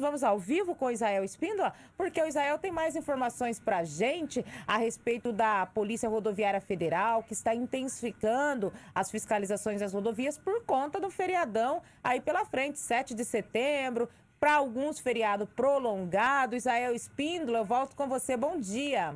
Vamos ao vivo com o Israel Espíndola, porque o Israel tem mais informações para a gente a respeito da Polícia Rodoviária Federal, que está intensificando as fiscalizações das rodovias por conta do feriadão aí pela frente, 7 de setembro, para alguns feriado prolongado. Israel Espíndola, eu volto com você. Bom dia.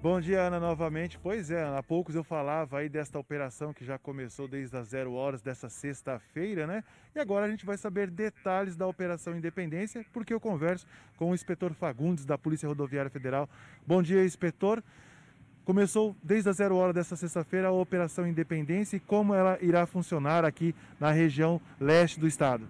Bom dia, Ana, novamente. Pois é, há poucos eu falava aí desta operação que já começou desde as zero horas dessa sexta-feira, né? E agora a gente vai saber detalhes da Operação Independência, porque eu converso com o inspetor Fagundes, da Polícia Rodoviária Federal. Bom dia, inspetor. Começou desde as zero horas dessa sexta-feira a Operação Independência e como ela irá funcionar aqui na região leste do estado.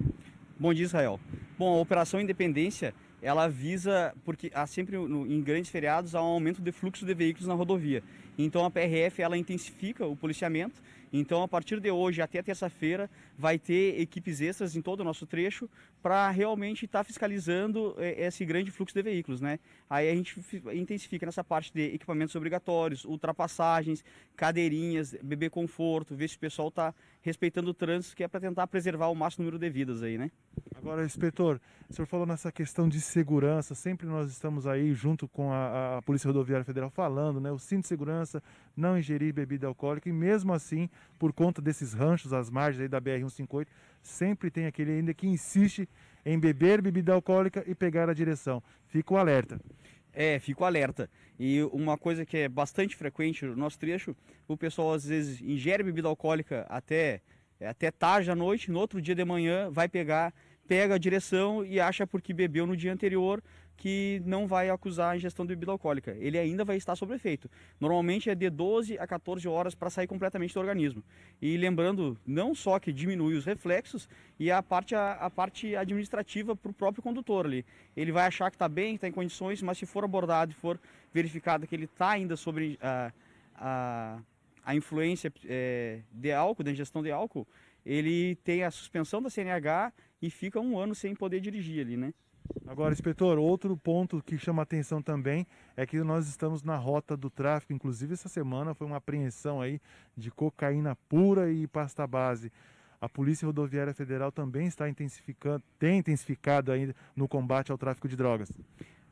Bom dia, Israel. Bom, a Operação Independência, ela visa, porque há sempre no, em grandes feriados há um aumento de fluxo de veículos na rodovia. Então a PRF ela intensifica o policiamento então, a partir de hoje até terça-feira, vai ter equipes extras em todo o nosso trecho para realmente estar tá fiscalizando é, esse grande fluxo de veículos, né? Aí a gente intensifica nessa parte de equipamentos obrigatórios, ultrapassagens, cadeirinhas, bebê conforto, ver se o pessoal está respeitando o trânsito, que é para tentar preservar o máximo número de vidas aí, né? Agora, inspetor, o senhor falou nessa questão de segurança, sempre nós estamos aí junto com a, a Polícia Rodoviária Federal falando, né? O cinto de segurança, não ingerir bebida alcoólica e mesmo assim, por conta desses ranchos as margens aí da BR-158, sempre tem aquele ainda que insiste em beber bebida alcoólica e pegar a direção. Fica o alerta. É, fico alerta. E uma coisa que é bastante frequente no nosso trecho, o pessoal às vezes ingere bebida alcoólica até, até tarde à noite, no outro dia de manhã vai pegar pega a direção e acha porque bebeu no dia anterior que não vai acusar a ingestão de bebida alcoólica. Ele ainda vai estar sob efeito. Normalmente é de 12 a 14 horas para sair completamente do organismo. E lembrando, não só que diminui os reflexos e a parte, a, a parte administrativa para o próprio condutor ali. Ele vai achar que está bem, está em condições, mas se for abordado e for verificado que ele está ainda sobre a, ah, a ah, a influência é, de álcool, da ingestão de álcool, ele tem a suspensão da CNH e fica um ano sem poder dirigir ali, né? Agora, inspetor, outro ponto que chama atenção também é que nós estamos na rota do tráfico. Inclusive, essa semana foi uma apreensão aí de cocaína pura e pasta base. A Polícia Rodoviária Federal também está intensificando, tem intensificado ainda no combate ao tráfico de drogas.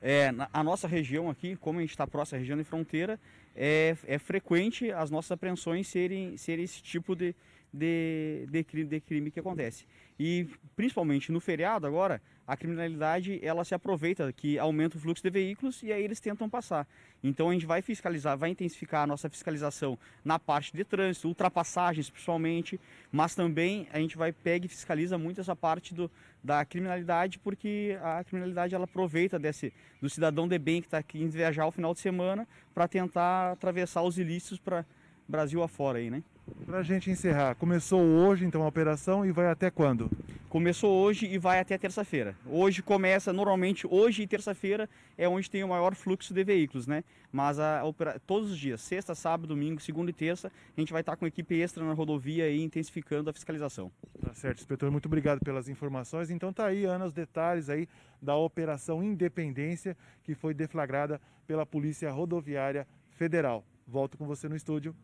É, a nossa região aqui, como a gente está próximo à região de fronteira, é, é frequente as nossas apreensões serem, serem esse tipo de, de, de, de, crime que acontece. E principalmente no feriado agora, a criminalidade ela se aproveita que aumenta o fluxo de veículos e aí eles tentam passar. Então a gente vai fiscalizar, vai intensificar a nossa fiscalização na parte de trânsito, ultrapassagens principalmente, mas também a gente vai pega e fiscaliza muito essa parte do, da criminalidade, porque a criminalidade ela aproveita desse do cidadão de bem que está aqui em viajar o final de semana para tentar atravessar os ilícitos para Brasil afora aí, né? Para a gente encerrar, começou hoje então a operação e vai até quando? Começou hoje e vai até terça-feira. Hoje começa normalmente hoje e terça-feira é onde tem o maior fluxo de veículos, né? Mas a, a, todos os dias, sexta, sábado, domingo, segunda e terça, a gente vai estar com equipe extra na rodovia e intensificando a fiscalização. Tá certo, inspetor, muito obrigado pelas informações. Então tá aí, Ana, os detalhes aí da operação Independência que foi deflagrada pela Polícia Rodoviária Federal. Volto com você no estúdio.